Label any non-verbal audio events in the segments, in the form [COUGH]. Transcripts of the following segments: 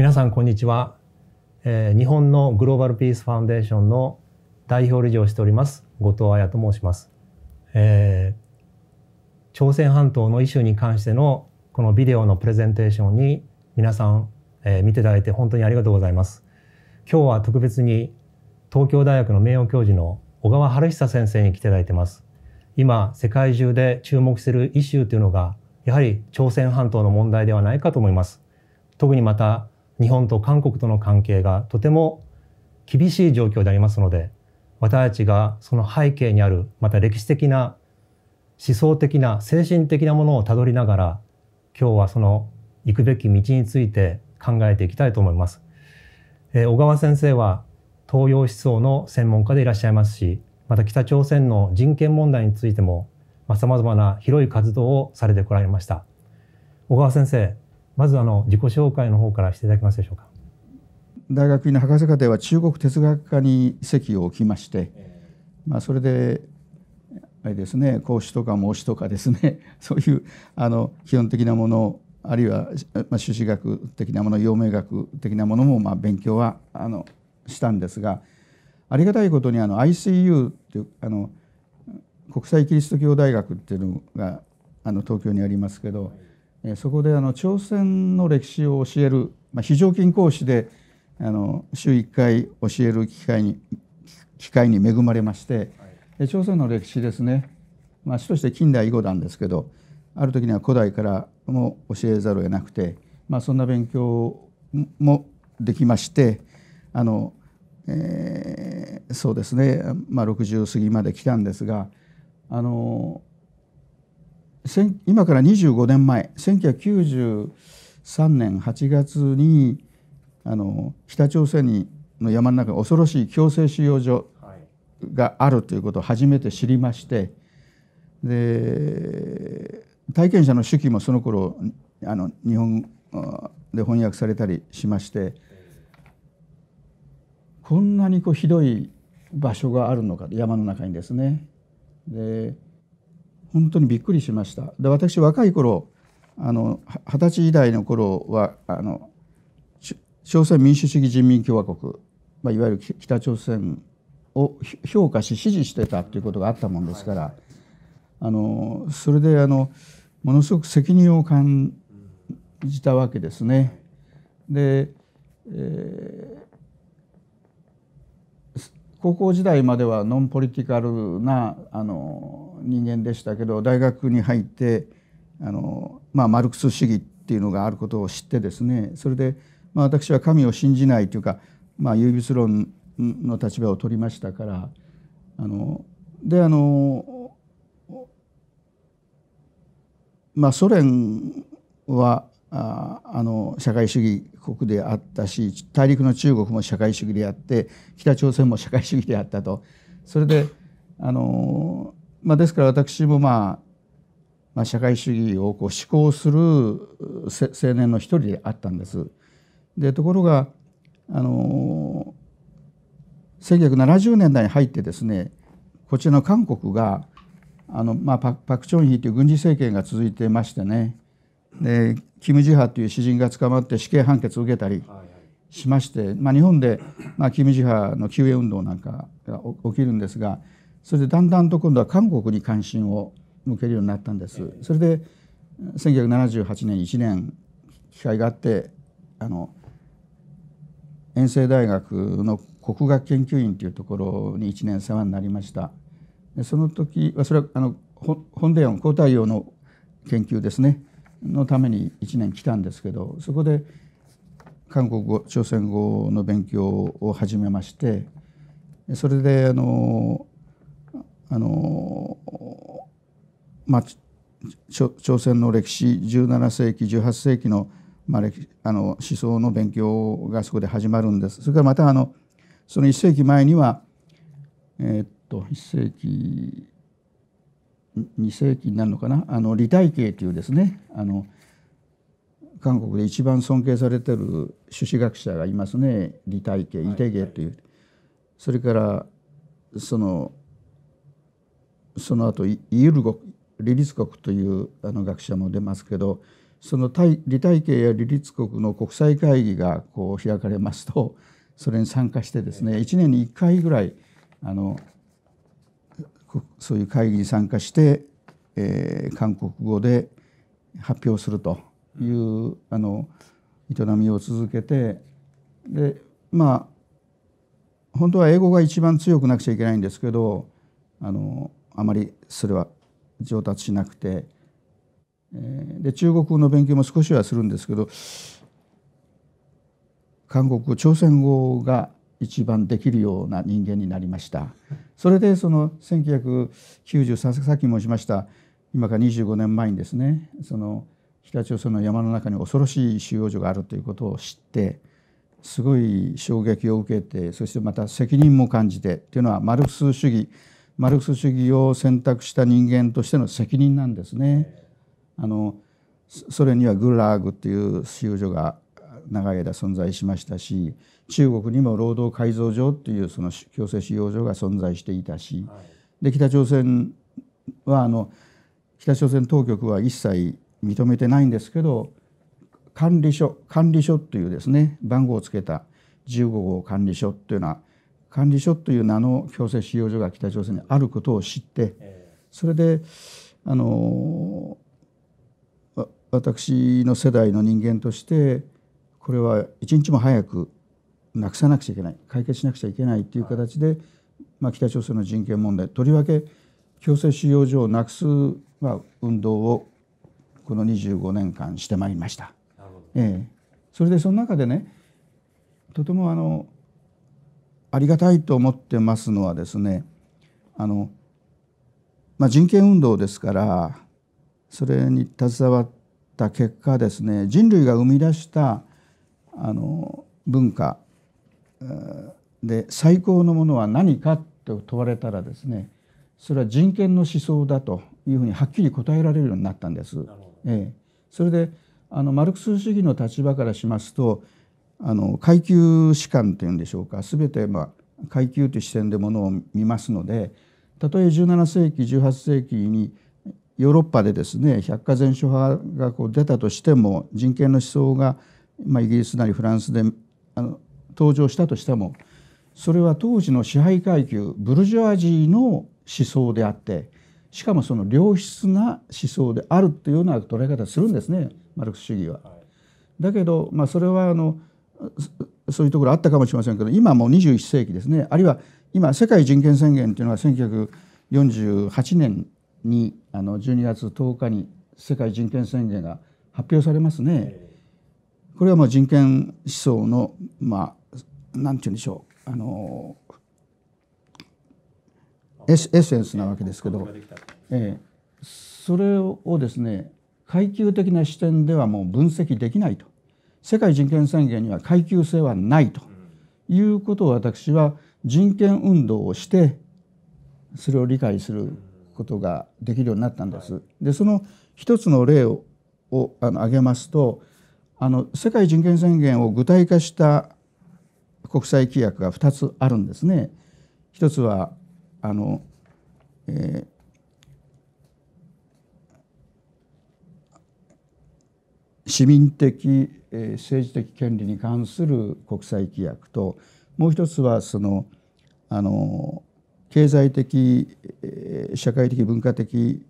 皆さんこんにちは、えー、日本のグローバルピースファンデーションの代表理事をしております後藤彩と申します、えー、朝鮮半島のイシューに関してのこのビデオのプレゼンテーションに皆さん、えー、見ていただいて本当にありがとうございます今日は特別に東京大学の名誉教授の小川晴久先生に来ていただいてます今世界中で注目しているイシューというのがやはり朝鮮半島の問題ではないかと思います特にまた日本と韓国との関係がとても厳しい状況でありますので私たちがその背景にあるまた歴史的な思想的な精神的なものをたどりながら今日はその行くべき道について考えていきたいと思います。えー、小川先生は東洋思想の専門家でいらっしゃいますしまた北朝鮮の人権問題についてもさまざ、まな広い活動をされてこられました。小川先生まずあの自己紹介の方からしていただけますでしょうか大学院の博士課程は中国哲学科に籍を置きまして、まあ、それであれですね孔子とか孟子とかですね [LAUGHS] そういうあの基本的なものあるいは、まあ、朱子学的なもの陽明学的なものも、まあ、勉強はあのしたんですがありがたいことにあの ICU っていうあの国際キリスト教大学っていうのがあの東京にありますけど、そこであの朝鮮の歴史を教える、まあ、非常勤講師であの週1回教える機会に機会に恵まれまして、はい、朝鮮の歴史ですね、まあ、主として近代以後なんですけどある時には古代からも教えざるを得なくて、まあ、そんな勉強もできましてあの、えー、そうですね、まあ、60過ぎまで来たんですがあの今から25年前1993年8月にあの北朝鮮にの山の中恐ろしい強制収容所があるということを初めて知りましてで体験者の手記もその頃あの日本で翻訳されたりしましてこんなにこうひどい場所があるのか山の中にですね。で本当にびっくりしましたで私若い頃あの二十歳以来の頃はあの朝鮮民主主義人民共和国、まあ、いわゆる北朝鮮を評価し支持してたということがあったもんですから、あのそれであのものすごく責任を感じたわけですね。で、えー高校時代まではノンポリティカルなあの人間でしたけど大学に入ってあの、まあ、マルクス主義っていうのがあることを知ってですねそれで、まあ、私は神を信じないというか、まあ、唯物論の立場を取りましたからあのであの、まあ、ソ連はあの社会主義国であったし大陸の中国も社会主義であって北朝鮮も社会主義であったとそれであの、まあ、ですから私も、まあ、まあ社会主義をこう志向する青年の一人であったんです。でところがあの1970年代に入ってですねこちらの韓国があの、まあ、パク・チョンヒという軍事政権が続いてましてねでキム・ジハという詩人が捕まって死刑判決を受けたりしまして、まあ、日本で、まあ、キム・ジハの救援運動なんかが起きるんですがそれでだんだんと今度は韓国に関心を向けるようになったんです。それで1978年1年機会があってあの遠征大学の国学研究院というところに1年世話になりましたその時それはあの本ンデヨ皇太陽の研究ですねのために1年来たんですけどそこで韓国語朝鮮語の勉強を始めましてそれであのあのまあ朝鮮の歴史17世紀18世紀の,、まあ、歴あの思想の勉強がそこで始まるんですそれからまたあのその1世紀前にはえー、っと1世紀2世紀になるのかなあの李大慶というですねあの韓国で一番尊敬されてる朱子学者がいますね李大慶李手芸という、はいはい、それからそのその後イエル国リリ国というあの学者も出ますけどその李大慶やリリ国の国際会議がこう開かれますとそれに参加してですね1年に1回ぐらいあのそういう会議に参加して、えー、韓国語で発表するというあの営みを続けてでまあ本当は英語が一番強くなくちゃいけないんですけどあのあまりそれは上達しなくて、えー、で中国語の勉強も少しはするんですけど韓国語朝鮮語が一番できるような人間になりましたそれでその1993さっき申しました今から25年前にですねその北朝鮮の山の中に恐ろしい収容所があるということを知ってすごい衝撃を受けてそしてまた責任も感じてというのはマルクス主義マルクス主義を選択した人間としての責任なんですね。あのソ連にはグラーグっていう収容所が長い間存在しましたし中国にも労働改造所というその強制収容所が存在していたし、はい、で北朝鮮はあの北朝鮮当局は一切認めてないんですけど管理所管理所というですね番号をつけた15号管理所というのは管理所という名の強制収容所が北朝鮮にあることを知ってそれであの私の世代の人間としてこれは一日も早くなくさなくちゃいけない解決しなくちゃいけないという形で、まあ、北朝鮮の人権問題とりわけ強制収容所をなくす、まあ、運動をこの25年間してまいりました。なるほどええ、それでその中でねとてもあのありがたいと思ってますのはですねあの、まあ、人権運動ですからそれに携わった結果ですね人類が生み出したあの文化で最高のものは何かと問われたらですねそれは人権の思想だというふうにはっきり答えられるようになったんです。ええ、それであのマルクス主義の立場からしますとあの階級士官というんでしょうか全て、まあ、階級という視点でものを見ますのでたとえ17世紀18世紀にヨーロッパでですね百科全書派がこう出たとしても人権の思想がまあ、イギリスなりフランスであの登場したとしてもそれは当時の支配階級ブルジョアジーの思想であってしかもその良質な思想であるというような捉え方するんですねマルクス主義は。だけど、まあ、それはあのそういうところあったかもしれませんけど今もう21世紀ですねあるいは今世界人権宣言というのは1948年にあの12月10日に世界人権宣言が発表されますね。これはまあ人権思想のまあなんて言うんでしょうあのエッセンスなわけですけど、えそれをですね階級的な視点ではもう分析できないと世界人権宣言には階級性はないということを私は人権運動をしてそれを理解することができるようになったんです。でその一つの例をあの挙げますとあの世界人権宣言を具体化した国際規約が2つあるんですね。一つはあの、えー、市民的、えー、政治的権利に関する国際規約ともう一つはそのあの経済的、えー、社会的文化的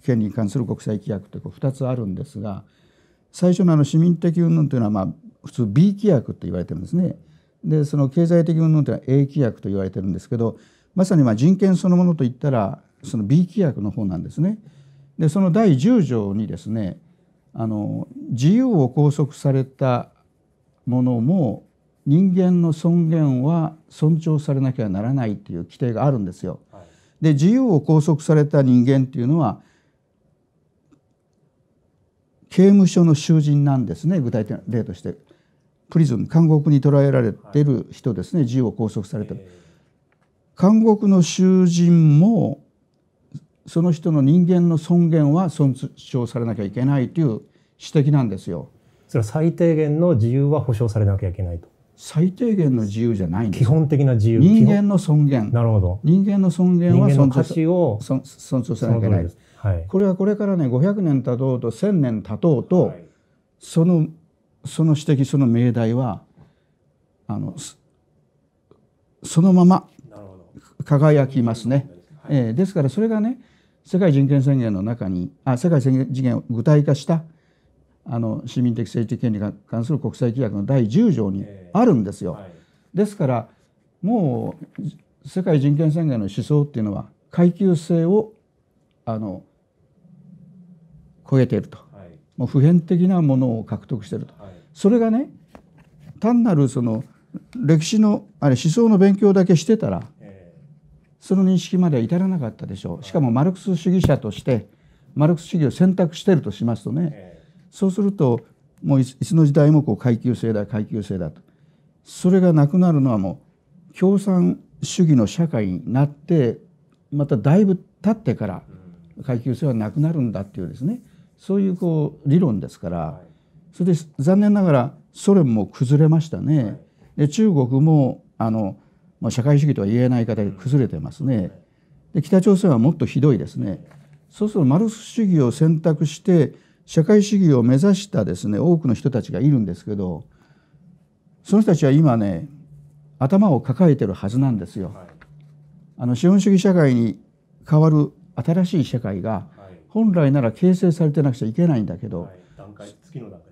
権利に関する国際規約という2つあるんですが最初のあの市民的云々というのはまあ普通 B 規約と言われてるんですね。でその経済的云々というのは A 規約と言われてるんですけどまさにまあ人権そのものといったらその B 規約の方なんですね。でその第10条にですねあの自由を拘束されたものも人間の尊厳は尊重されなきゃならないという規定があるんですよ。はい、で自由を拘束された人間っていうのは刑務所の囚人なんですね具体的な例としてプリズン監獄に捕らえられてる人ですね、自由を拘束されてる監獄の囚人もその人の人間の尊厳は尊重されなきゃいけないという指摘なんですよ。それは最低限の自由は保障されなきゃいけないと。最低限の自由じゃないんです。基本的な自由。人間の尊厳。なるほど。人間の尊厳は尊重されなきゃいけない。はい、これはこれからね500年経とうと1,000年経とうと、はい、そのその指摘その命題はあのそのまま輝きますね。はい、えー、ですからそれがね世界人権宣言の中にあ世界人権を具体化したあの市民的政治権利に関する国際規約の第10条にあるんですよ。えーはい、ですからもう世界人権宣言の思想っていうのは階級性をあの超えていると、もう普遍的なものを獲得していると、それがね単なるその歴史のあれ思想の勉強だけしてたら、その認識までは至らなかったでしょうしかもマルクス主義者としてマルクス主義を選択してるとしますとね、そうするともういつの時代もこう階級制だ階級制だとそれがなくなるのはもう共産主義の社会になってまただいぶ経ってから階級制はなくなるんだっていうですねそういうこう理論ですから、それで残念ながらソ連も崩れましたね、で中国もあの、まあ、社会主義とは言えない形で崩れてますね、で北朝鮮はもっとひどいですねそうするとマルス主義を選択して社会主義を目指したですね多くの人たちがいるんですけどその人たちは今ね頭を抱えてるはずなんですよ。あの資本主義社会に変わる新しい社会が本来なら形成されてなくちゃいけないんだけど、はい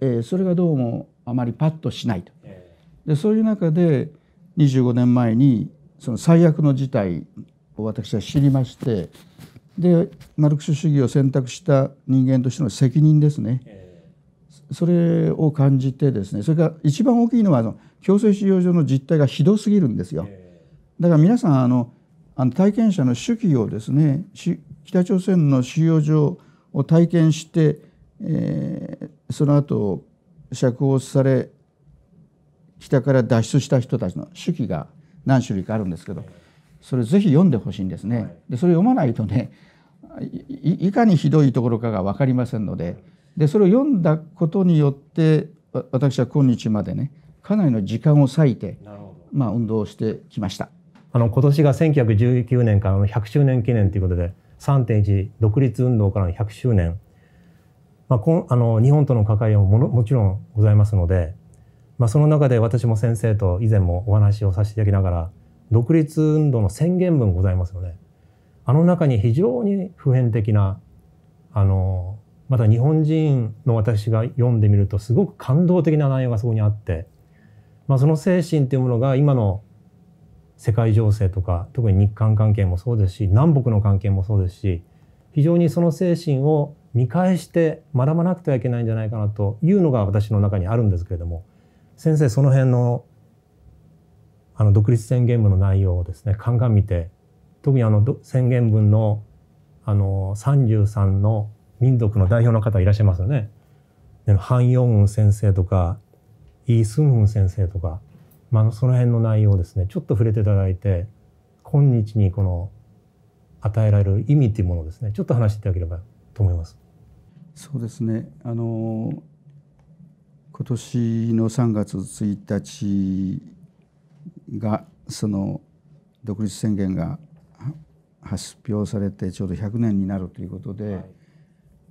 えー、それがどうもあまりパッとしないと。えー、でそういう中で25年前にその最悪の事態を私は知りましてでマルクス主義を選択した人間としての責任ですね、えー、それを感じてですねそれから一番大きいのはの強制収容所の実態がひどすぎるんですよ。だから皆さんあのあの体験者の手記をですね北朝鮮の収容所を体験して、えー、その後釈放され北から脱出した人たちの手記が何種類かあるんですけどそれぜひ読んでほしいんですね。でそれ読まないとねいかにひどいところかが分かりませんのででそれを読んだことによって私は今日までねかなりの時間を割いて、まあ、運動をしてきました。あの今年が1919年からの100周年記念ということで3.1独立運動からの100周年、まあ、こあの日本との関わりもももちろんございますので、まあ、その中で私も先生と以前もお話をさせていただきながら独立運動の宣言文ございますよね。あの中に非常に普遍的なあのまた日本人の私が読んでみるとすごく感動的な内容がそこにあって、まあ、その精神というものが今の世界情勢とか特に日韓関係もそうですし南北の関係もそうですし非常にその精神を見返して学ばなくてはいけないんじゃないかなというのが私の中にあるんですけれども先生その辺のあの独立宣言文の内容をですね鑑みて特にあの宣言文のあの33の民族の代表の方いらっしゃいますよね。ハン・ヨンウン先生とかイ・スンン先生とかまあ、その辺の内容ですねちょっと触れていただいて今日にこの与えられる意味というものですねちょっと話していただければと思います。そうですねあの今年の3月1日がその独立宣言が発表されてちょうど100年になるということで、はい、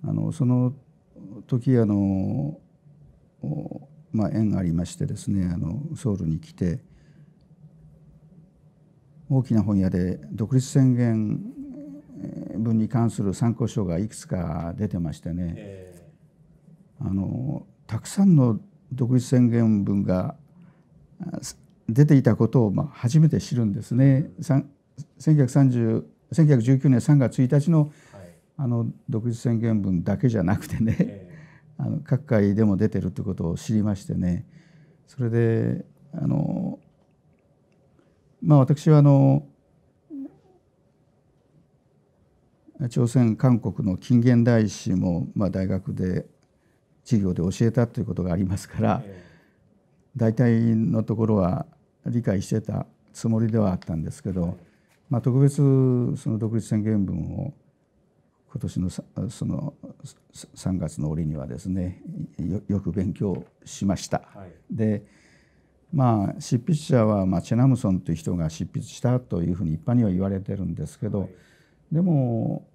あのその時あのまあ、縁ありましてですねあのソウルに来て大きな本屋で独立宣言文に関する参考書がいくつか出てましてね、あのたくさんの独立宣言文が出ていたことを、まあ、初めて知るんですね。1 9 1919年3月1日の,、あの独立宣言文だけじゃなくてね、えーあの各界でも出てるってことを知りましてねそれであのまあ私はあの朝鮮韓国の近現代史も、まあ、大学で授業で教えたということがありますから、大体のところは理解してたつもりではあったんですけど、まあ、特別その独立宣言文を今年のその3月の折にはですねよく勉強しました。はい、でまあ執筆者は、まあ、チェナムソンという人が執筆したというふうに一般には言われてるんですけど、はい、でも、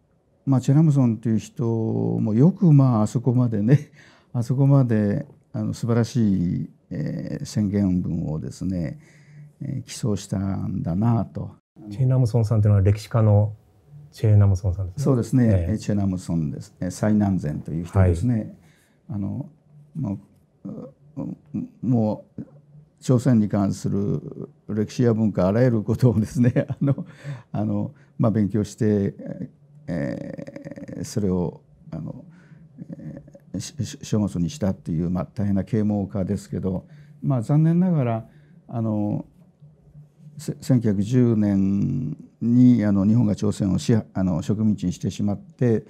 まあ、チェナムソンという人もよくまああそこまでね [LAUGHS] あそこまであの素晴らしい、えー、宣言文をですね、えー、寄贈したんだなと。チェナムソンさんというのは歴史家のチェーナムソンさん、ね、そうですね、えー、チェーナムソンです、ね、最南禅という人ですね、はい、あのもうもう朝鮮に関する歴史や文化あらゆることをですね [LAUGHS] あのあの、まあ、勉強して、えー、それをあの、えー、書物にしたっていう、まあ、大変な啓蒙家ですけど、まあ、残念ながらあの1910年にあの日本が朝鮮をあの植民地にしてしまって、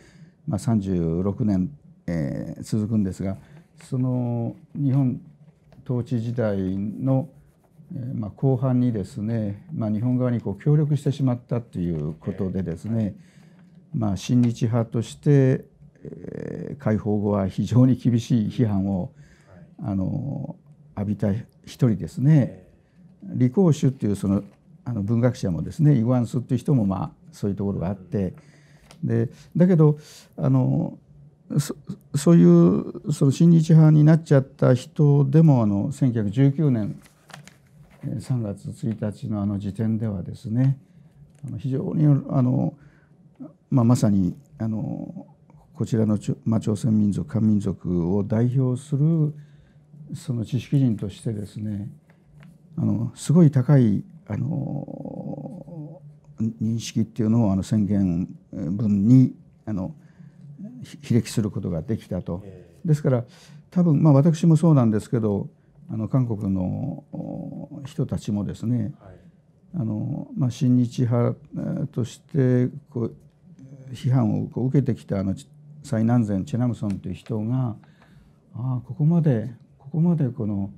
まあ、36年、えー、続くんですがその日本統治時代の、えーまあ、後半にですね、まあ、日本側にこう協力してしまったということでですね、まあ、親日派として、えー、解放後は非常に厳しい批判をあの浴びた一人ですね。李光秀っていうそのあの文学者もですねイグアンスっていう人もまあそういうところがあってでだけどあのそういうその親日派になっちゃった人でもあの1919年3月1日のあの時点ではですねあの非常にあの、まあ、まさにあのこちらの、まあ、朝鮮民族漢民族を代表するその知識人としてですねあのすごい高いあの認識っていうのをあの宣言文にあの比歴することができたと。ですから多分まあ私もそうなんですけどあの韓国の人たちもですね、あのまあ、親日派としてこう批判をこう受けてきたあの最南前チェナムソンという人がああここまでここまでこの。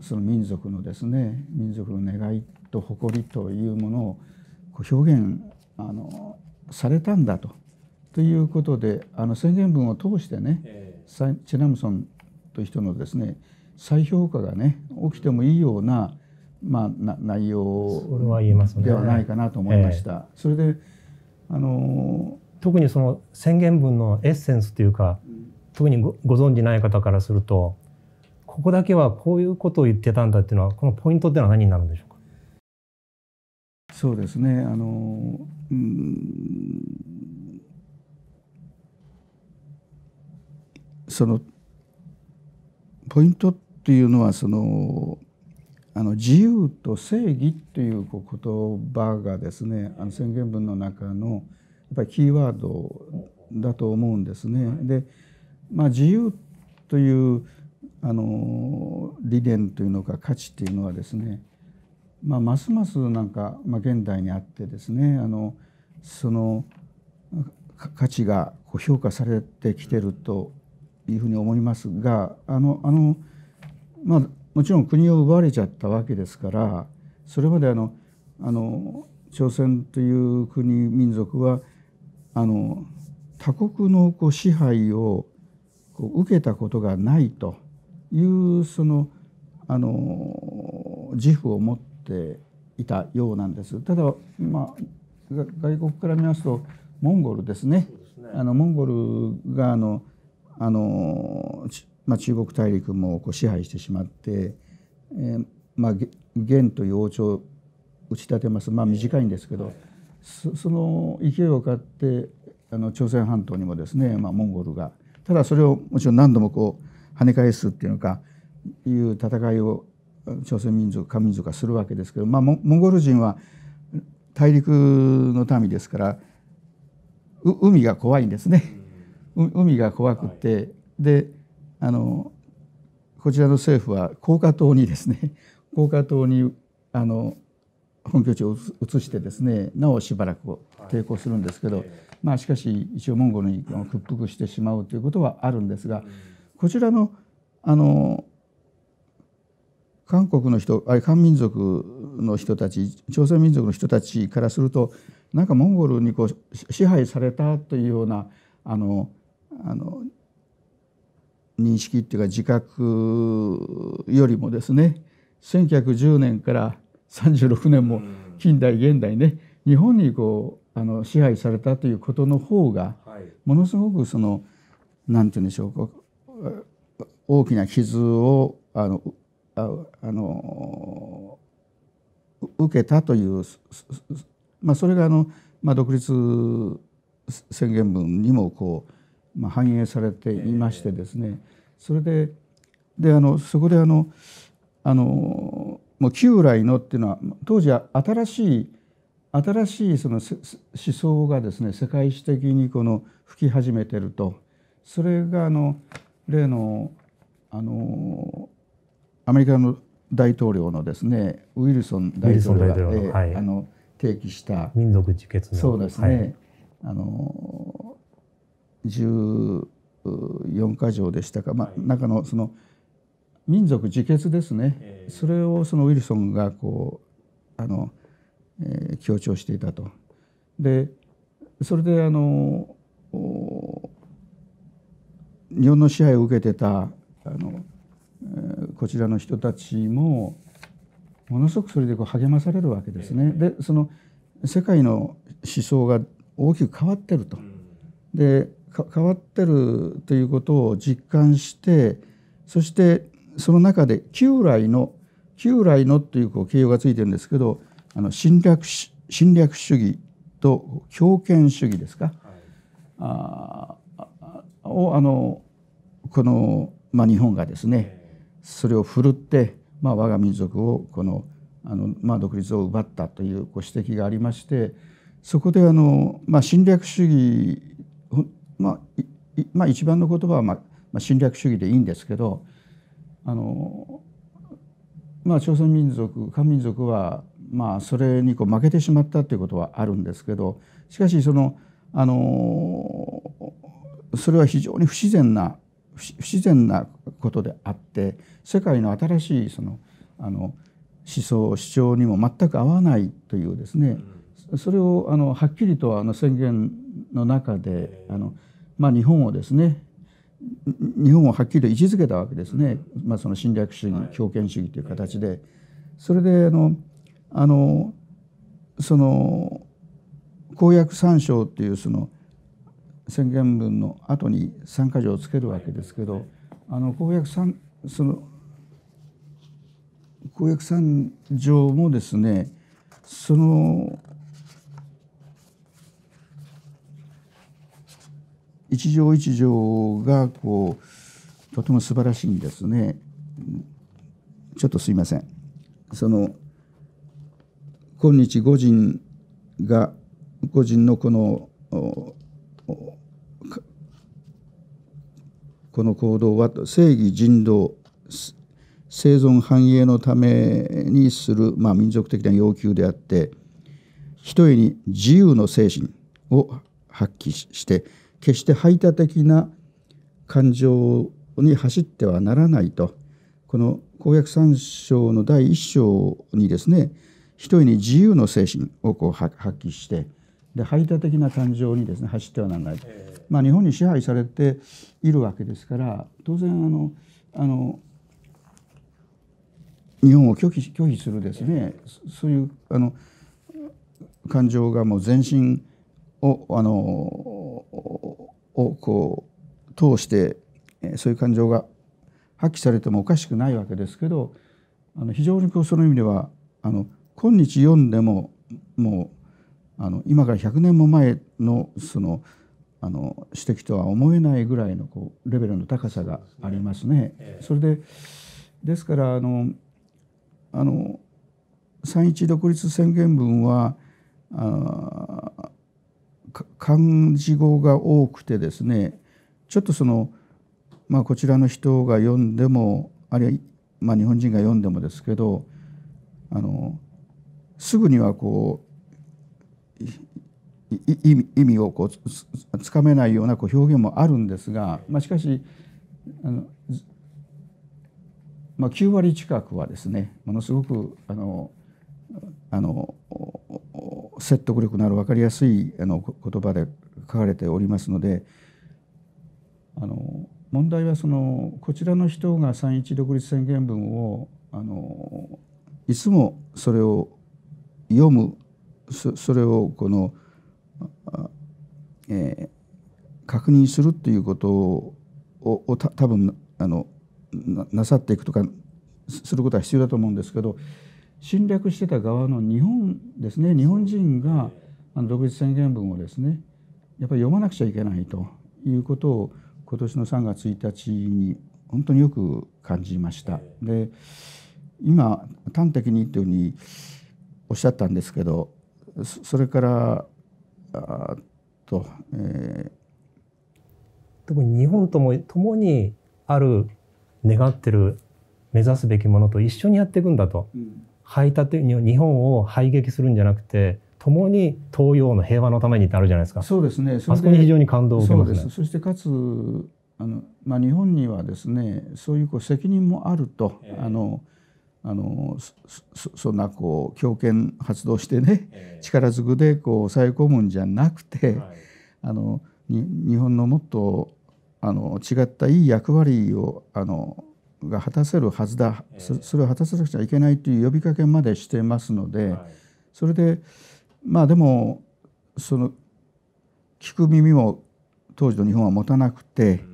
その民族のですね民族の願いと誇りというものをこう表現あのされたんだとということであの宣言文を通してね、えー、チェナムソンという人のですね再評価がね起きてもいいような,、まあ、な内容ではないかなと思いました。それ、ねえー、であの特にその宣言文のエッセンスというか、特にごご存じない方からするとここだけはこういうことを言ってたんだっていうのはこのポイントっていうのは何になるんでしょうかそうですねあの、うん、そのポイントっていうのはそのあの自由と正義っていう言葉がですねあの宣言文の中のやっぱりキーワードだと思うんですね。でまあ、自由というあの理念というのか価値というのはですね、まあ、ますますなんか、まあ、現代にあってですねあのその価値がこう評価されてきてるというふうに思いますがあのあの、まあ、もちろん国を奪われちゃったわけですからそれまであのあの朝鮮という国民族はあの他国のこう支配をこう受けたことがないと。いうそのあの自負を持っていたようなんです。ただ、まあ、外国から見ますとモンゴルですね。すねあのモンゴルがあのあのまあ、中国大陸もこう支配してしまって、えー、まあ元という王朝打ち立てます。まあ短いんですけど、えーはい、そその勢いを買ってあの朝鮮半島にもですね、まあモンゴルがただそれをもちろん何度もこう跳ね返すっていうのかいう戦いを朝鮮民族漢民族がするわけですけど、まあ、モンゴル人は大陸の民ですから海が怖いんですね。海が怖くて、はい、であのこちらの政府は高架島にですね [LAUGHS] 高架島にあの本拠地を移してですねなおしばらく抵抗するんですけど、はい、まあ、しかし一応モンゴルに屈服してしまうということはあるんですが。うんこちらのあの韓国の人あれ韓民族の人たち朝鮮民族の人たちからするとなんかモンゴルにこう支配されたというようなあのあの認識っていうか自覚よりもですね1910年から36年も近代現代ね日本にこうあの支配されたということの方がものすごくその何て言うんでしょう大きな傷をあのあの受けたという、まあ、それがあの、まあ、独立宣言文にもこう、まあ、反映されていましてですね、それでであのそこであのあのもう旧来のっていうのは当時は新しい新しいその思想がですね世界史的にこの吹き始めてるとそれがあの例のあのアメリカの大統領のですねウィルソン大統領が、はい、あの提起した民族自決のそうですね、はい、あの14か条でしたか、まあ、中のその民族自決ですね、えー、それをそのウィルソンがこうあの、えー、強調していたと。でそれであの日本の支配を受けてたあのこちらの人たちもものすごくそれでこう励まされるわけですね。でその世界の思想が大きく変わってると。で変わってるということを実感してそしてその中で旧来の旧来のというこう形容がついてるんですけどあの侵略侵略主義と強権主義ですか、はい、あをあのこの、まあ、日本がですねそれを振るって、まあ、我が民族をこのあの、まあ、独立を奪ったというご指摘がありましてそこであの、まあ、侵略主義、まあまあ、一番の言葉は、まあ、侵略主義でいいんですけどあの、まあ、朝鮮民族漢民族は、まあ、それにこう負けてしまったということはあるんですけどしかしそのあのそれは非常に不自然な不自然なことであって世界の新しいそのあの思想主張にも全く合わないというですね、それをあのはっきりとあの宣言の中であの、まあ、日本をですね日本をはっきりと位置づけたわけですね、まあ、その侵略主義、強権主義という形で、それであのあのその公約参章っていうその宣言文の後に3か条をつけるわけですけどあの公約3その公約3条もですねその一条一条がこうとても素晴らしいんですね。ちょっとすいません。その今日五人が五人のこのこの行動は正義人道生存繁栄のためにする、まあ、民族的な要求であってひとえに自由の精神を発揮して決して排他的な感情に走ってはならないとこの公約3章の第1章にですねひとえに自由の精神をこう発揮してで排他的な感情にですね走ってはならない、まあ、日本に支配されているわけですから当然あのあの日本を拒否拒否するですねそういうあの感情がもう全身をあのをこう通してそういう感情が発揮されてもおかしくないわけですけどあの非常にこうその意味ではあの今日読んでももうあの今から100年も前のそのあの指摘とは思えないぐらいのこうレベルの高さがありますね。それでですからあのあの三一独立宣言文はあ漢字語が多くてですねちょっとその、まあ、こちらの人が読んでもあるいは、まあ、日本人が読んでもですけどあのすぐにはこう意味をこうつかめないようなこう表現もあるんですが、まあ、しかしあの、まあ、9割近くはですねものすごくあのあの説得力のある分かりやすいあの言葉で書かれておりますのであの問題はそのこちらの人が三一独立宣言文をあのいつもそれを読むそれをこの、えー、確認するということををた多分あのなさっていくとかすることは必要だと思うんですけど侵略してた側の日本ですね日本人があの独立宣言文をですねやっぱり読まなくちゃいけないということを今年の3月1日に本当によく感じました。で今端的にというふうにおっしゃったんですけどそれからあと、えー、特に日本とも共にある願ってる目指すべきものと一緒にやっていくんだと、うん、排他的に日本を排撃するんじゃなくて共に東洋の平和のためにってあるじゃないですかそうですねあそこに非常に感動を受けます、ね、そうですそしてかつあの、まあ、日本にはですねそういうこう責任もあると、えー、あのあのそんなこう強権発動してね、えー、力ずくでこう抑え込むんじゃなくて、はい、あの日本のもっとあの違ったいい役割をあのが果たせるはずだ、えー、それを果たさなくちゃいけないという呼びかけまでしてますので、はい、それでまあでもその聞く耳も当時の日本は持たなくて、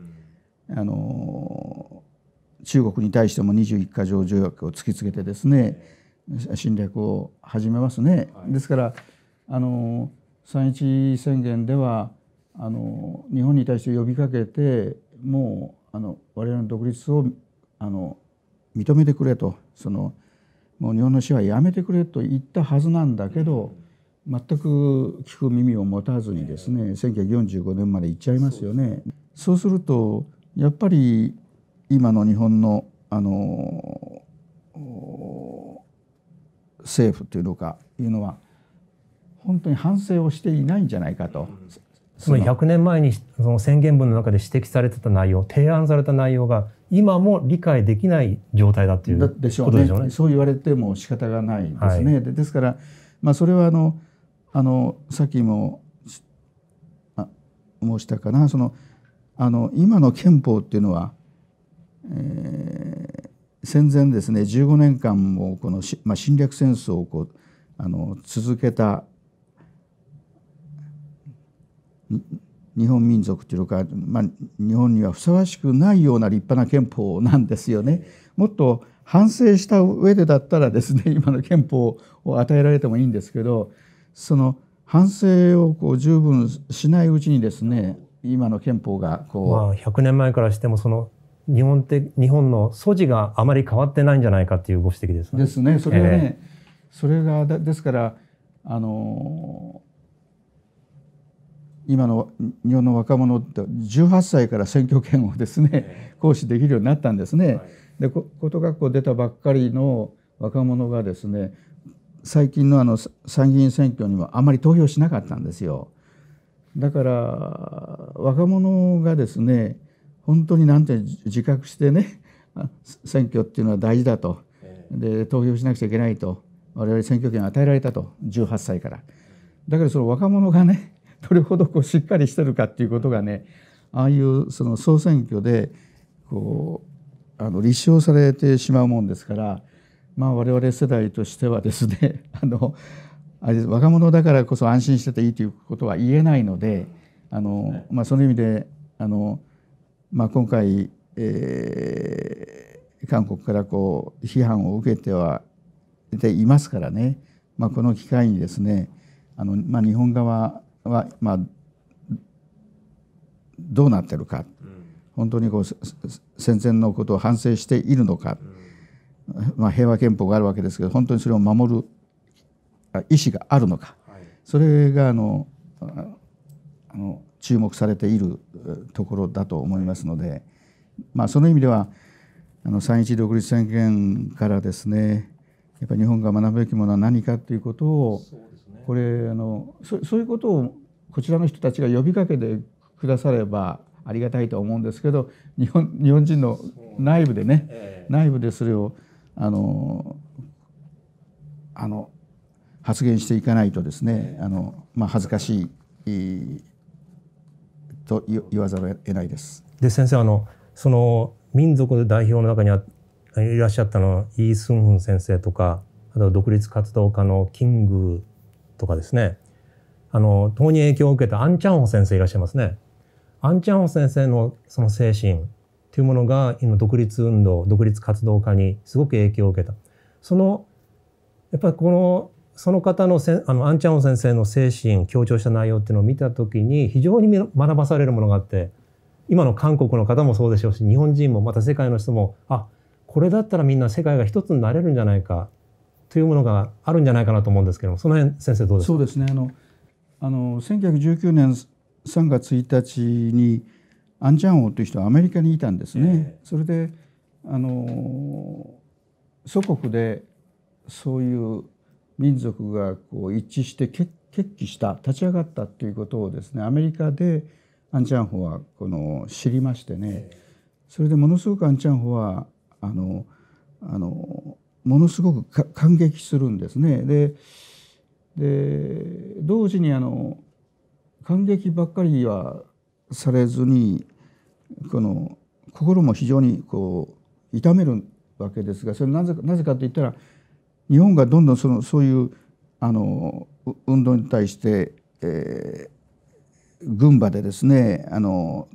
うん、あの中国に対しても21か条条約を突きつけてですね侵略を始めますね。ですからあの三一宣言ではあの日本に対して呼びかけてもうあの我々の独立をあの認めてくれとそのもう日本の支配やめてくれと言ったはずなんだけど、全く聞く耳を持たずにですね、えー、1945年まで行っちゃいますよね。そうするとやっぱり今の日本の、あの政府というのかいうのは本当に反省をしていないんじゃないかと。そのり100年前にその宣言文の中で指摘されてた内容提案された内容が今も理解できない状態だということでしょうね。うねそう言われても仕方がないですね。はい、ですから、まあ、それはあのあのさっきもあ申したかなそのあの今の憲法っていうのはえー、戦前ですね15年間もこの、まあ、侵略戦争をこうあの続けた日本民族というか、まあ、日本にはふさわしくないような立派な憲法なんですよね。もっと反省した上でだったらですね [LAUGHS] 今の憲法を与えられてもいいんですけどその反省をこう十分しないうちにですね今の憲法がこう、まあ、100年前からしてもその日本って日本の素地があまり変わってないんじゃないかというご指摘です、ね、ですね。それはね、えー、それがですからあの今の日本の若者って18歳から選挙権をですね、行使できるようになったんですね。はい、で高学校出たばっかりの若者がですね最近のあの参議院選挙にはあまり投票しなかったんですよ。だから若者がですね本当になんて自覚してね選挙っていうのは大事だとで投票しなくちゃいけないと我々選挙権与えられたと18歳からだけどその若者がね [LAUGHS] どれほどこうしっかりしてるかっていうことがねああいうその総選挙でこうあの立証されてしまうもんですからまあ我々世代としてはですね [LAUGHS] あのあれ若者だからこそ安心してていいということは言えないのであの、まあ、その意味であのまあ、今回、えー、韓国からこう批判を受けてはいいますからね、まあ、この機会にですねあの、まあ、日本側は、まあ、どうなってるか、本当にこう戦前のことを反省しているのか、まあ、平和憲法があるわけですけど本当にそれを守る意思があるのか、それがあのあの注目されているところだと思いますので、まあ、その意味ではあの 3・ 1独立宣言からですねやっぱり日本が学ぶべきものは何かということを、これあのそそういうことをこちらの人たちが呼びかけてくださればありがたいと思うんですけど日本日本人の内部でね、内部でそれをあのあの発言していかないとですねあの、まあ、恥ずかしいと言わざるを得ないです。で先生あのその民族の代表の中にいらっしゃったのはイ・ースンフン先生とかあと独立活動家のキングとかですねあの共に影響を受けたアン・チャンホ先生いらっしゃいますね。アン・チャンホ先生のその精神というものが今独立運動独立活動家にすごく影響を受けたそのやっぱりこのその方のせあのアン・チャン先生の精神強調した内容っていうのを見た時に非常に学ばされるものがあって今の韓国の方もそうでしょうし日本人もまた世界の人もあこれだったらみんな世界が一つになれるんじゃないかというものがあるんじゃないかなと思うんですけどもその辺先生どうですかそうですねあのあの1919年3月1日にアン・チャン王という人はアメリカにいたんですね。えー、それであの祖国でそういう民族がこう一致して決起した立ち上がったということをですねアメリカでアン・チャンホはこの知りましてねそれでものすごくアン・チャンホはあのあのものすごく感激するんですね。でで同時にあの感激ばっかりはされずにこの心も非常にこう痛めるわけですがそれなぜなぜかといったら日本がどんどんそのそういうあの運動に対して、えー、軍馬でですねあの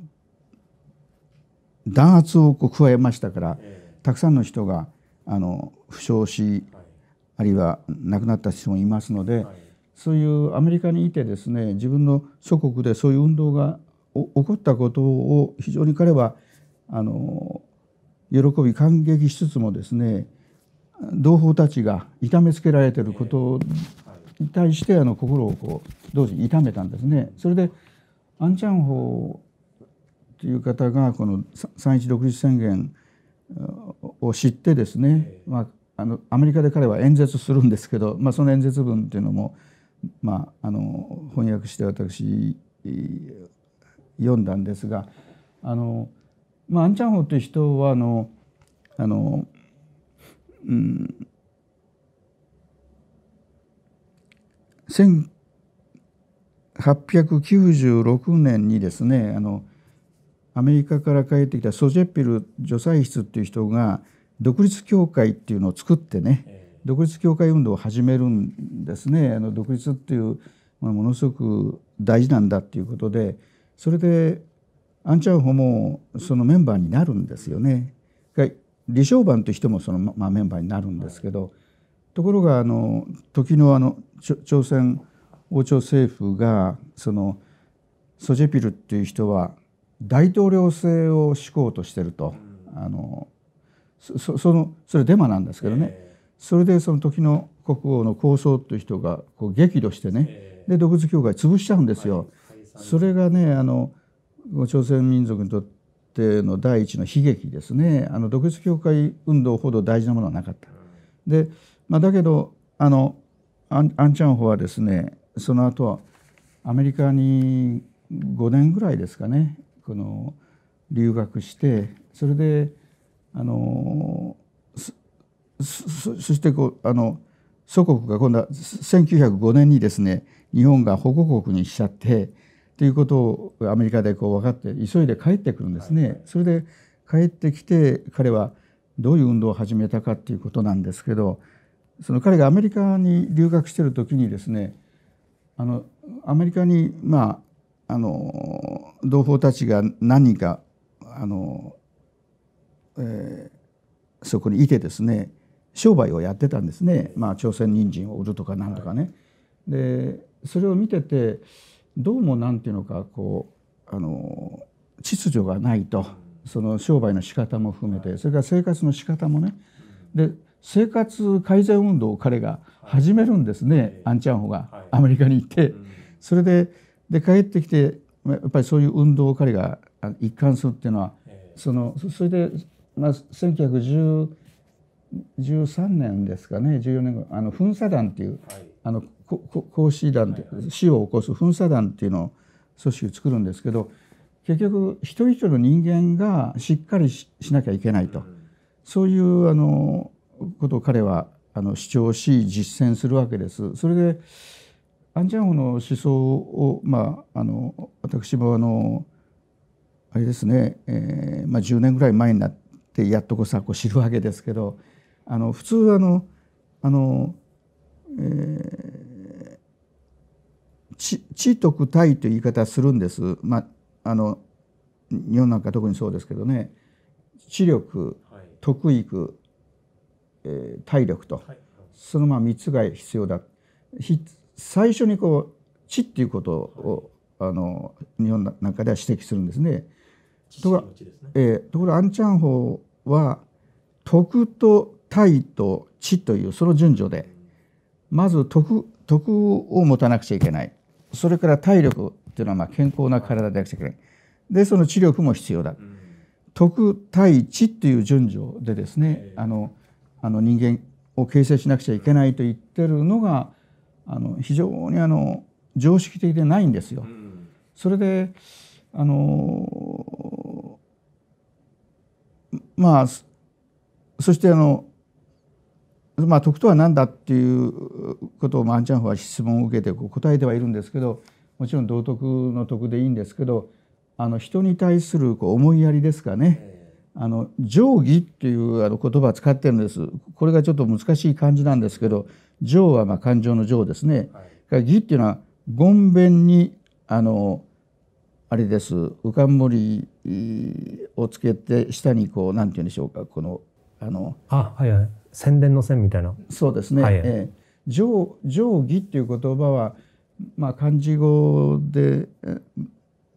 弾圧をこう加えましたからたくさんの人があの負傷し、あるいは亡くなった人もいますので、そういうアメリカにいてですね自分の祖国でそういう運動が起こったことを非常に彼はあの喜び感激しつつもですね同胞たちが痛めつけられてることに対してあの心をこう同時に痛めたんですね。それでアン・チャンホーという方がこの三一独立宣言を知ってですね、まあ、あのアメリカで彼は演説するんですけど、まあ、その演説文っていうのも、まあ、あの翻訳して私読んだんですがあの、まあ、アン・チャンホーという人はあのあのうん、1896年にですねあのアメリカから帰ってきたソジェピル助裁室っていう人が独立協会っていうのを作ってね独立協会運動を始めるんですねあの独立っていう、まあ、ものすごく大事なんだっていうことでそれでアン・チャンホもそのメンバーになるんですよね。李承晩という人もその、まあ、メンバーになるんですけど、はい、ところがあの時のあの朝鮮王朝政府がそのソジェピルっていう人は大統領制を志向としてると、うん、あのそそのそれデマなんですけどね、えー、それでその時の国王の構想という人がこう激怒してね、えー、で独自協会潰しちゃうんですよ。はい、それがねあの朝鮮民族にとってっての第一の悲劇ですねあの独立協会運動ほど大事なものはなかった。で、まあ、だけどあのアンアン・チャンホはですねその後はアメリカに5年ぐらいですかねこの留学してそれであのそしてこうあの祖国が今度は1905年にですね日本が保護国にしちゃって。ということをアメリカでこう分かって急いで帰ってくるんですね。それで帰ってきて彼はどういう運動を始めたかということなんですけどその彼がアメリカに留学している時にですねあのアメリカにまああの同胞たちが何人かあの、えー、そこにいてですね商売をやってたんですね、まあ、朝鮮人参を売るとかなんとかね。はい、でそれを見ててどうも何ていうのかこうあの秩序がないとその商売の仕方も含めてそれから生活の仕方もねで生活改善運動を彼が始めるんですねアン・チャンホがアメリカに行ってそれでで帰ってきてやっぱりそういう運動を彼が一貫するっていうのはそのそれで、まあ、1913年ですかね14年後あの噴砂団っていうあの講師団で死を起こす噴砂団っていうのを組織を作るんですけど結局一人一人の人間がしっかりしなきゃいけないとそういうあのことを彼はあの主張し実践するわけです。それでアン・ジャンホの思想を、まあ、あの私もあのあれですね、えーまあ、10年ぐらい前になってやっとこさこう知るわけですけどあの普通あのあのえー、知徳体という言い方するんです、まあ、あの日本なんか特にそうですけどね知力、徳育、えー、体力と、そのまあ3つが必要だ最初にこう知っていうことを、あの日本なんかでは指摘するんですね。ところ、ねえー、ところアン・チャンホは徳と体と知というその順序でまず徳徳を持たなくちゃいけないそれから体力っていうのはまあ健康な体でなくちゃいけないでその知力も必要だ、徳対知という順序でですね、あのあの人間を形成しなくちゃいけないと言ってるのがあの非常にあの常識的でないんですよ。それであのまあそしてあのまあ、徳とは何だっていうことをアン・チャンホは質問を受けてこう答えてはいるんですけどもちろん道徳の徳でいいんですけどあの人に対するこう思いやりですかね、あの定義っていうあの言葉を使ってるんですこれがちょっと難しい漢字なんですけど情はまあ感情の情ですね、はい、義っていうのは言弁にあのあれです浮かん冠をつけて下にこうなんて言うんでしょうかこのあのあ、はいはい、宣伝の線みたいなそうですね、はい、えー、定定義っていう言葉は、まあ、漢字語で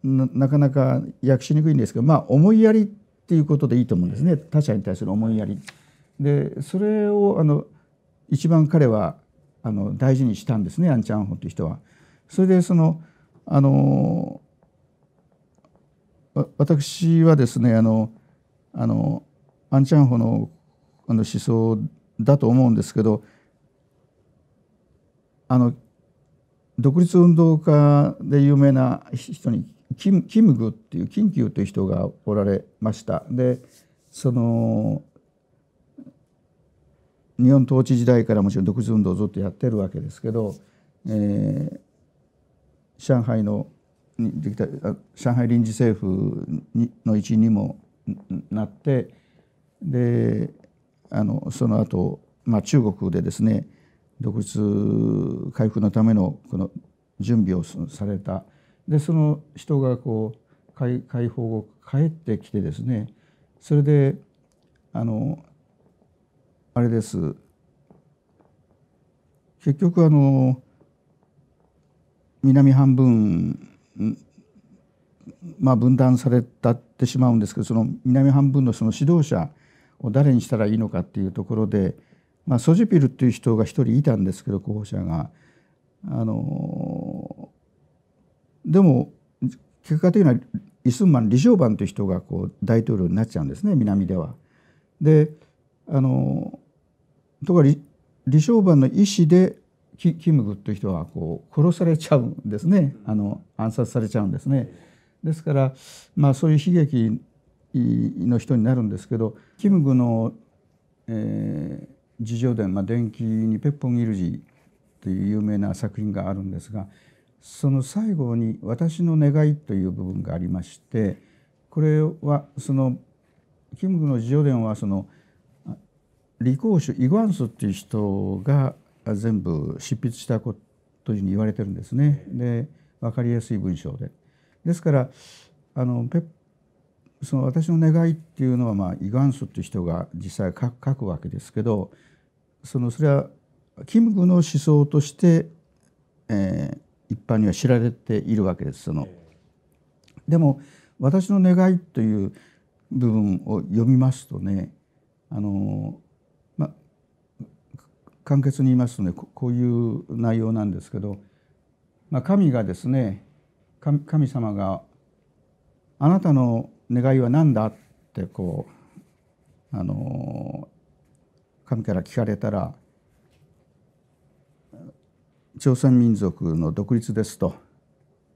なかなか訳しにくいんですけど、まあ、思いやりっていうことでいいと思うんですね他者に対する思いやり。でそれをあの一番彼はあの大事にしたんですねアン・チャンホっていう人は。それでそのあの私はですねあのあのアン・チャンホのあの思想だと思うんですけどあの独立運動家で有名な人にキムキムグっていうキンキューという人がおられました。でその日本統治時代からもちろん独立運動をずっとやってるわけですけど、えー、上海のできた上海臨時政府の一員にもなってであのその後、まあ中国でですね独立回復のためのこの準備をされたでその人がこう解解放後帰ってきてですねそれであのあれです結局あの南半分まあ分断されたってしまうんですけどその南半分のその指導者を誰にしたらいいのかっていうところで、まあ、ソジピルっていう人が一人いたんですけど候補者が。あのでも結果的にはイスンマン・リジョーバンという人がこう大統領になっちゃうんですね南では。であのところが李承晩の意思でキキムグという人はこう殺されちゃうんですねあの暗殺されちゃうんですね。ですから、まあ、そういう悲劇の人になるんですけどキムグの、えー、自叙伝、まあ、伝記に「ペッポン・イルジー」という有名な作品があるんですがその最後に「私の願い」という部分がありましてこれはそのキムグの自叙伝はその李光主イグアンスっていう人が全部執筆したこというふうに言われてるんですね。で分かりやすい文章で。ですからあのペッその私の願いっていうのは、まあ、イ・ガンスっていう人が実際書くわけですけどそのそれはムグの思想として、えー、一般には知られているわけです。そのでも私の願いという部分を読みますとねあの、ま、簡潔に言いますとねこういう内容なんですけど、まあ、神がですね神様があなたの願いは何だってこうあの神から聞かれたら朝鮮民族の独立ですと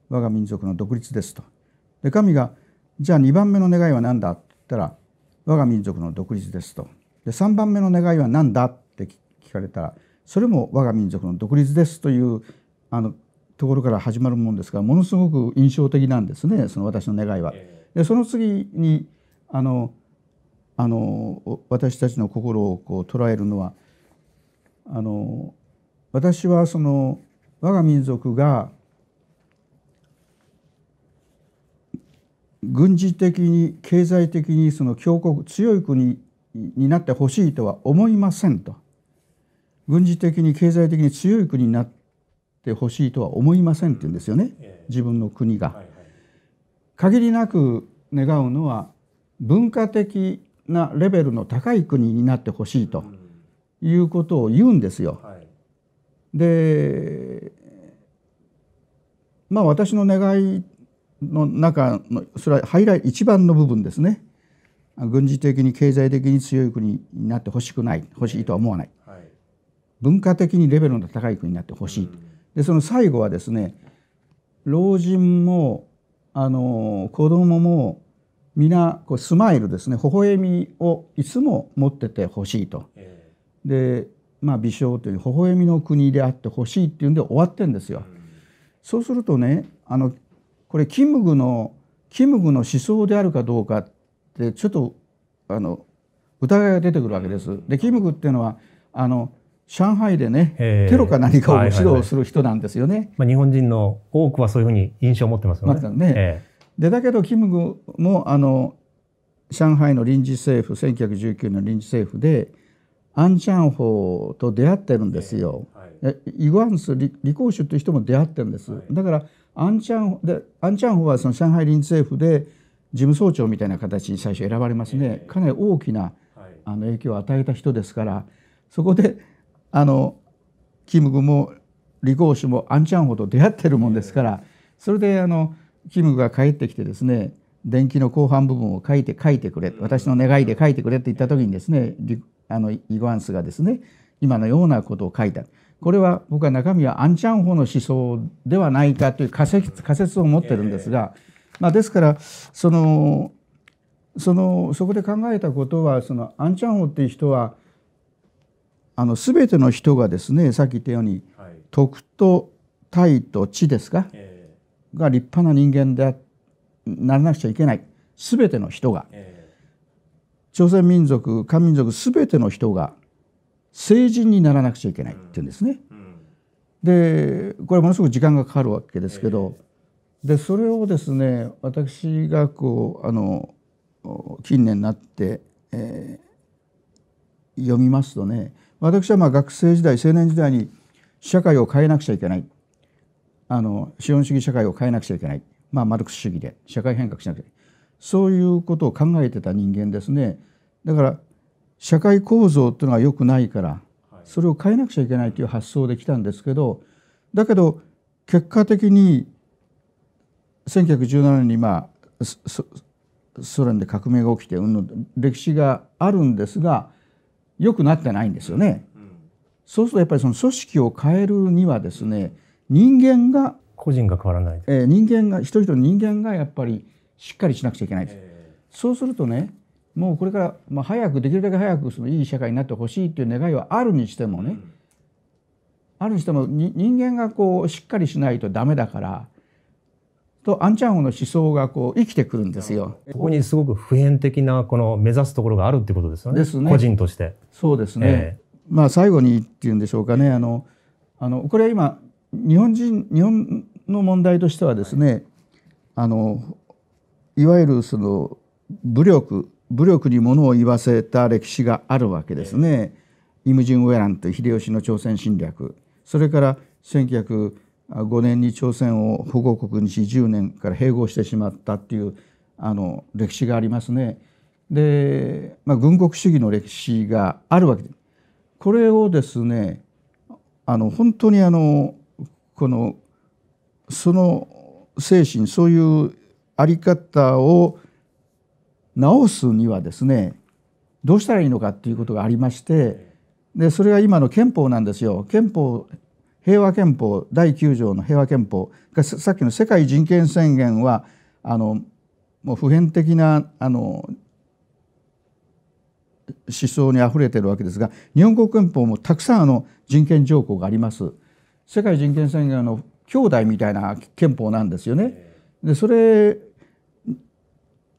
我が民族の独立ですとで神がじゃあ2番目の願いは何だって言ったら我が民族の独立ですとで3番目の願いは何だって聞かれたらそれも我が民族の独立ですというあのところから始まるものですからものすごく印象的なんですねその私の願いは。えーでその次にあのあの私たちの心をこう捉えるのはあの私はその我が民族が軍事的に経済的にその強国強い国になってほしいとは思いませんと軍事的に経済的に強い国になってほしいとは思いませんって言うんですよね自分の国が。限りなく願うのは文化的なレベルの高い国になってほしいということを言うんですよ。でまあ私の願いの中のそれはハイライト一番の部分ですね軍事的に経済的に強い国になってほしくないほしいとは思わない、はい、文化的にレベルの高い国になってほしい、でその最後はですね老人もあの子供も皆こうスマイルですね微笑みをいつも持っててほしいと。でまあ、微笑という微笑みの国であってほしいっていうんで終わってんですよ。そうするとねあのこれキムグのキムグの思想であるかどうかってちょっとあの疑いが出てくるわけです。でキムグっていうのはあの上海でね、えー、テロか何かを指導する人なんですよね、はいはいはい、まあ、日本人の多くはそういうふうに印象を持ってますよね。まねえー、でだけどキムもあの上海の臨時政府1919年臨時政府でアン・チャンホと出会ってるんですよ。えーはい、イ・グアンス李光秀という人も出会ってるんです。はい、だからアン・チャンでアン・チャンホはその上海臨時政府で事務総長みたいな形に最初選ばれますね、えー、かなり大きな、あの影響を与えた人ですからそこであのキムグも李光氏もアン・チャンホと出会ってるもんですからそれであのキムグが帰ってきてですね伝記の後半部分を書いて書いてくれ私の願いで書いてくれって言った時にですねあのイ・ゴアンスがですね今のようなことを書いたこれは僕は中身はアン・チャンホの思想ではないかという仮説仮説を持ってるんですが、まあ、ですからそのそのそこで考えたことはそのアン・チャンホっていう人はあの全ての人がですねさっき言ったように、はい、徳と体と知ですか、えー、が立派な人間でならなくちゃいけない全ての人が、えー、朝鮮民族漢民族全ての人が成人にならなくちゃいけないって言うんですね。うんうん、でこれものすごく時間がかかるわけですけど、えー、でそれをですね私がこうあの近年になって、えー、読みますとね私はまあ学生時代青年時代に社会を変えなくちゃいけないあの資本主義社会を変えなくちゃいけない、まあ、マルクス主義で社会変革しなくちゃいけないそういうことを考えてた人間ですねだから社会構造っていうのは良くないからそれを変えなくちゃいけないという発想で来たんですけどだけど結果的に1917年にまあソ連で革命が起きて、うん、歴史があるんですが良くなってないんですよね。そうするとやっぱりその組織を変えるにはですね人間が個人が変わらない、えー、人間が一人一人人間がやっぱりしっかりしなくちゃいけない、えー、そうするとねもうこれから、まあ、早くできるだけ早くそのいい社会になってほしいっていう願いはあるにしてもね、うん、あるにしても人間がこうしっかりしないとダメだからとアンチャンホの思想がこう生きてくるんですよ。ここにすごく普遍的なこの目指すところがあるってことですよね。ね個人として。そうですね。えー、まあ最後にっていうんでしょうかね。あのあのこれは今日本人日本の問題としてはですね、はい、あのいわゆるその武力武力にものを言わせた歴史があるわけですね。えー、イムジン・ウェランという秀吉の朝鮮侵略、それから千九百5年に朝鮮を保護国にし10年から併合してしまったっていうあの歴史がありますね。で、まあ、軍国主義の歴史があるわけでこれをですねあの本当にあのこのその精神そういう在り方を直すにはですねどうしたらいいのかっていうことがありましてでそれが今の憲法なんですよ。憲法平和憲法第9条の平和憲法さっきの世界人権宣言はあのもう普遍的なあの思想にあふれてるわけですが日本国憲法もたくさんあの人権条項があります。世界人権宣言の兄弟みたいな憲法なんですよね。でそれ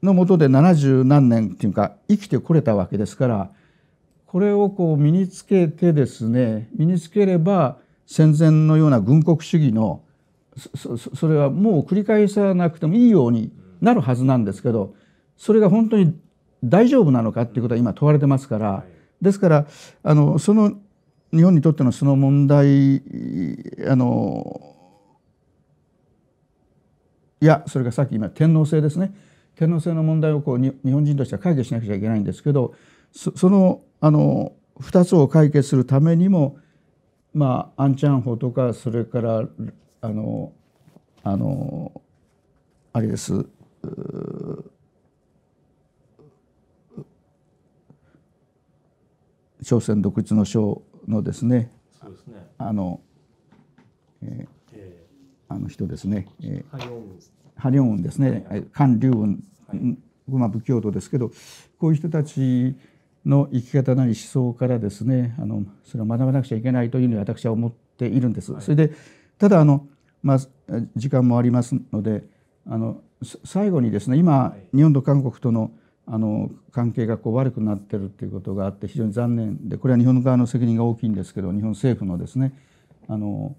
のもとで70何年っていうか生きてこれたわけですからこれをこう身につけてですね身につければ戦前のような軍国主義のそれはもう繰り返さなくてもいいようになるはずなんですけどそれが本当に大丈夫なのかっていうことは今問われてますからですからあのその日本にとってのその問題あのいやそれがさっき今天皇制ですね天皇制の問題をこう日本人としては解決しなくちゃいけないんですけどそのあの2つを解決するためにもまあ、アン・チャンホとかそれからあのあのあれです朝鮮独立の章のですねそうですねあの、えーえー、あの人ですね、えー、ハリョンウンですね、はい、韓流雲まあ、仏教徒ですけどこういう人たちの生き方なり思想からですねあのそれを学ばなくちゃいけないというふうに私は思っているんです。はい、それでただあの、まあ、時間もありますのであの最後にですね今、はい、日本と韓国とのあの関係がこう悪くなってるっていうことがあって非常に残念でこれは日本側の責任が大きいんですけど日本政府のですねあの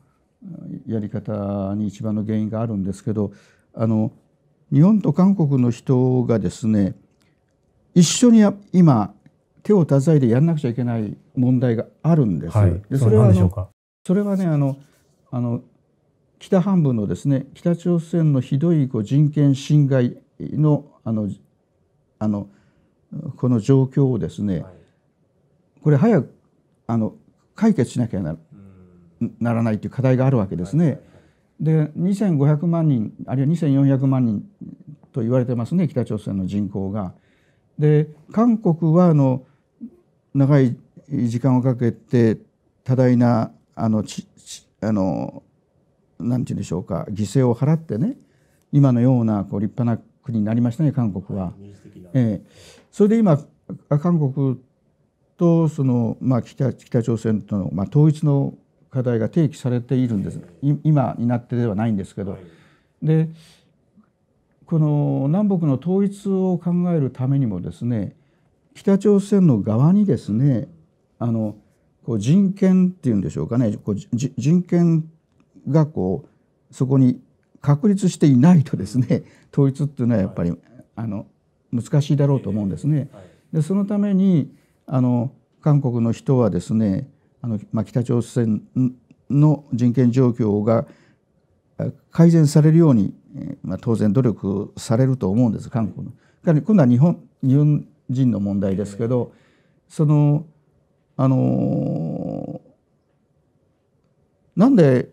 やり方に一番の原因があるんですけどあの日本と韓国の人がですね一緒に今手を携えてやらなくちゃいけない問題があるんです。はい、でそれはそれはねあのあの北半分のですね北朝鮮のひどいこう人権侵害のあのあのこの状況をですね、はい、これ早くあの解決しなきゃなならないという課題があるわけですね。はい、で2500万人あるいは2400万人と言われてますね北朝鮮の人口が。で韓国はあの長い時間をかけて多大なあのちあのなんて言うんでしょうか犠牲を払ってね今のようなこう立派な国になりましたね韓国は。はい、えー、それで今韓国とその、まあ、北北朝鮮との、まあ、統一の課題が提起されているんです、今になってではないんですけど。はい、でこの南北の統一を考えるためにもですね北朝鮮の側にですねあのこう人権っていうんでしょうかねこう人権がこうそこに確立していないとですね [LAUGHS] 統一っていうのはやっぱり、はい、あの難しいだろうと思うんですね。でそのためにあの韓国の人はですねあの、まあ、北朝鮮の人権状況が改善されるように、まあ、当然努力されると思うんです韓国の。今度は日本人の問題ですけどそのあのなんで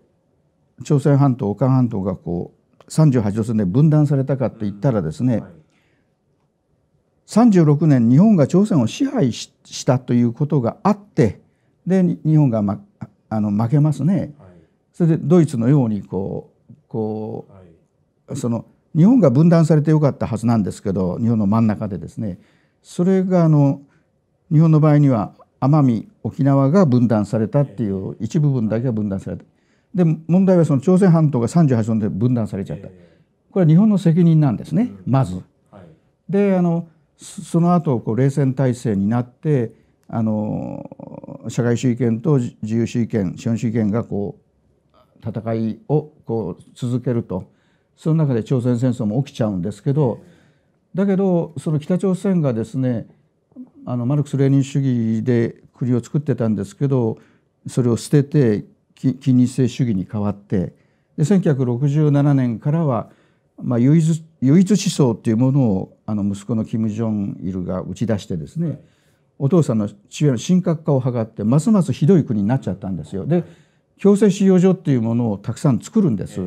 朝鮮半島岡半島がこう38度線で分断されたかって言ったらですね、うんはい、36年日本が朝鮮を支配したということがあってで日本が、ま、あの負けますね、はい、それでドイツのようにこうこう、はい、その日本が分断されてよかったはずなんですけど日本の真ん中でですねそれがあの日本の場合には奄美沖縄が分断されたっていう一部分だけが分断されたで問題はその朝鮮半島が38村で分断されちゃったこれは日本の責任なんですね、まず。はい、であのその後こう冷戦体制になってあの社会主義権と自由主義権資本主義権がこう戦いをこう続けるとその中で朝鮮戦争も起きちゃうんですけど。えーだけどその北朝鮮がですねあのマルクス・レーニン主義で国を作ってたんですけどそれを捨てて近日制主義に変わってで1967年からは、まあ、唯一唯一思想っていうものをあの息子のキム・ジョンイルが打ち出してですねお父さんの父親の神格化を図ってますますひどい国になっちゃったんですよ。で強制収容所っていうものをたくさん作るんです。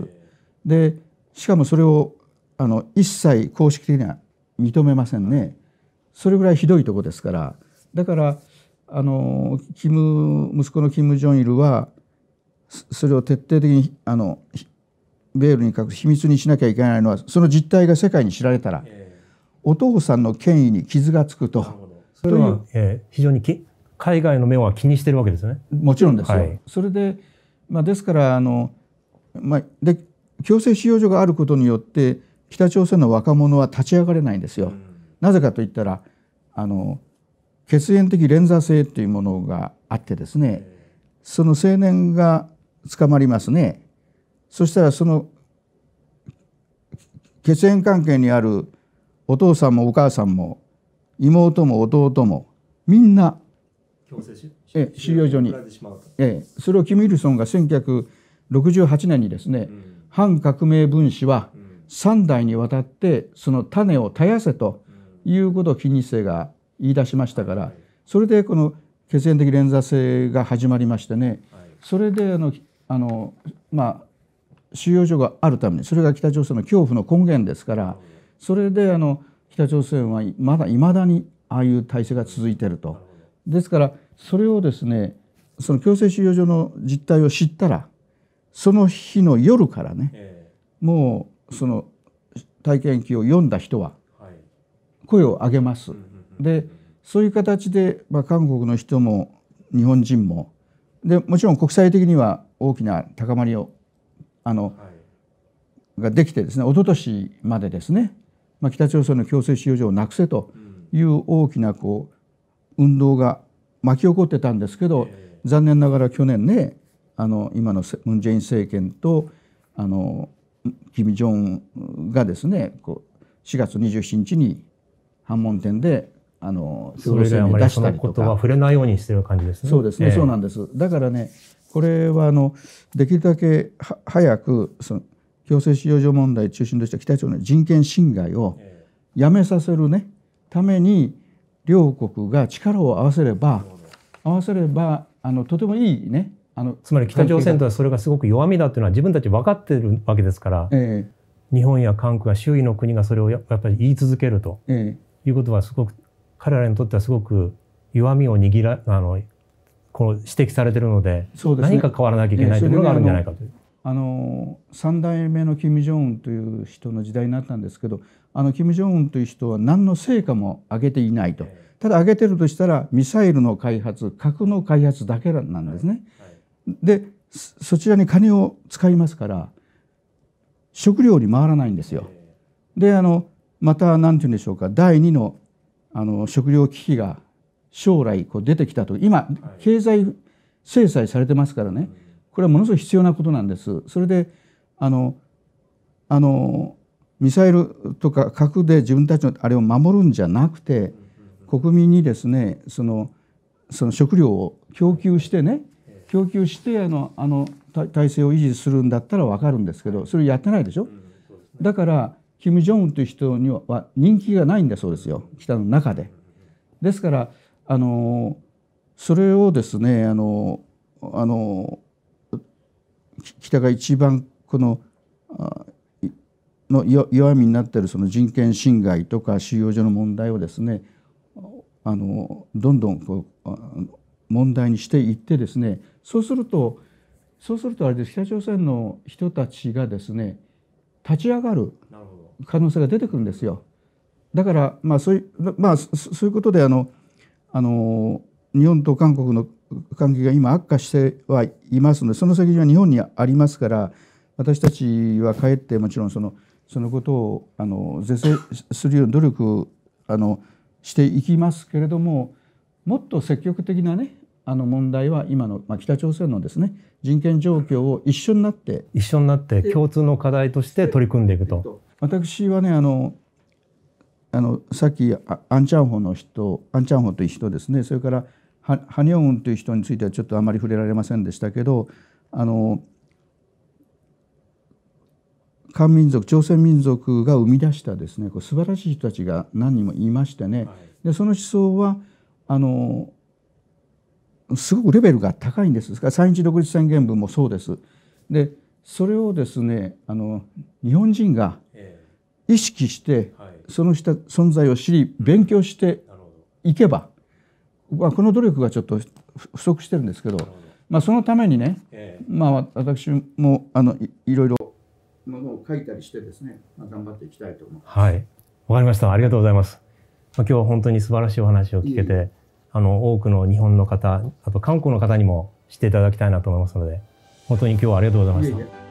でしかもそれをあの一切公式的には認めませんねそれぐらいひどいとこですからだからあのキム息子のキム・ジョンイルはそれを徹底的にあのベールに隠す秘密にしなきゃいけないのはその実態が世界に知られたら、お父さんの権威に傷がつくと。それは、えー、非常にき海外の目は気にしてるわけですね。もちろんですよ。はい、それで、まあ、ですからあの、まあ、で強制収容所があることによって北朝鮮の若者は立ち上がれないんですよ。なぜかといったらあの血縁的連座性というものがあってですねその青年が捕まりますねそしたらその血縁関係にあるお父さんもお母さんも妹も弟もみんなえ収容所にえそれをキム・イルソンが1968年にですね、うん、反革命分子は3代にわたってその種を絶やせということを金日成が言い出しましたからそれでこの血縁的連座制が始まりましてねそれであのあのまあ収容所があるためにそれが北朝鮮の恐怖の根源ですからそれであの北朝鮮はまだいまだにああいう体制が続いてると。ですからそれをですねその強制収容所の実態を知ったらその日の夜からね、もうその体験記を読んだ人は声を上げます。でそういう形で、まあ、韓国の人も日本人もでもちろん国際的には大きな高まりをあの、はい、ができてですね一昨年までですね、まあ、北朝鮮の強制収容所をなくせという大きなこう運動が巻き起こってたんですけど、残念ながら去年ねあの今のムン・ジェイン政権とあの金正恩がですねこう4月27日に反問店であの共同声明出したりとか触れないようにしてる感じですね。そうですね、えー、そうなんです。だからね、これはあのできるだけは早くその強制使用上問題中心とした北朝鮮の人権侵害をやめさせるねために両国が力を合わせれば合わせればあのとてもいいねあのつまり北朝鮮とはそれがすごく弱みだっていうのは自分たち分かっているわけですから、え日本や韓国や周囲の国がそれをやっぱり言い続けると、え、いうことはすごく彼らにとってはすごく弱みを握らあのこの指摘されてるので、ね、何か変わらなきゃいけないというのがあるんじゃないかという。あの3代目の金正恩という人の時代になったんですけどあの金正恩という人は何の成果も上げていないとただ上げてるとしたらミサイルの開発核の開発だけなんですね。はいでそちらに金を使いますから食料に回らないんですよ。であのまた何て言うんでしょうか第2のあの食料危機が将来こう出てきたと今経済制裁されてますからねこれはものすごい必要なことなんです。それであのあのミサイルとか核で自分たちのあれを守るんじゃなくて国民にですねそのその食料を供給してね供給してあのあの体制を維持するんだったら分かるんですけどそれやってないでしょ、だから金正恩という人には人気がないんだそうですよ北の中で。ですからあのそれをですねあのあの北が一番このあの弱みになっているその人権侵害とか収容所の問題をですねあのどんどんこう問題にしていってですねそうするとそうするとあれです北朝鮮の人たちがですね立ち上がる可能性が出てくるんですよ。だからまあそういうまあそういうことであのあの日本と韓国の関係が今悪化してはいますのでその責任は日本にありますから私たちはかえってもちろんそのそのことをあの是正するように努力あのしていきますけれどももっと積極的なねあの問題は今の、まあ、北朝鮮のですね人権状況を一緒になって一緒になって共通の課題として取り組んでいくと。私はねあのあのさっきアン・チャンホの人アン・チャンホという人ですねそれからハニョンウンという人についてはちょっとあまり触れられませんでしたけどあの漢民族朝鮮民族が生み出したですねこう素晴らしい人たちが何人もいましてね、はい、でその思想はあのすごくレベルが高いんですですから 3・ 1独立宣言文もそうです。でそれをですねあの日本人が意識して、そのした存在を知り勉強していけば、まあ、この努力がちょっと不足してるんですけどまあ、そのためにね、まあ、私もあのいろいろものを書いたりしてですね、まあ、頑張っていきたいと思います。はいわかりました。ありがとうございます。まあ、今日は本当に素晴らしいお話を聞けて、いいあの多くの日本の方あと韓国の方にも知っていただきたいなと思いますので本当に今日はありがとうございました。いえいえ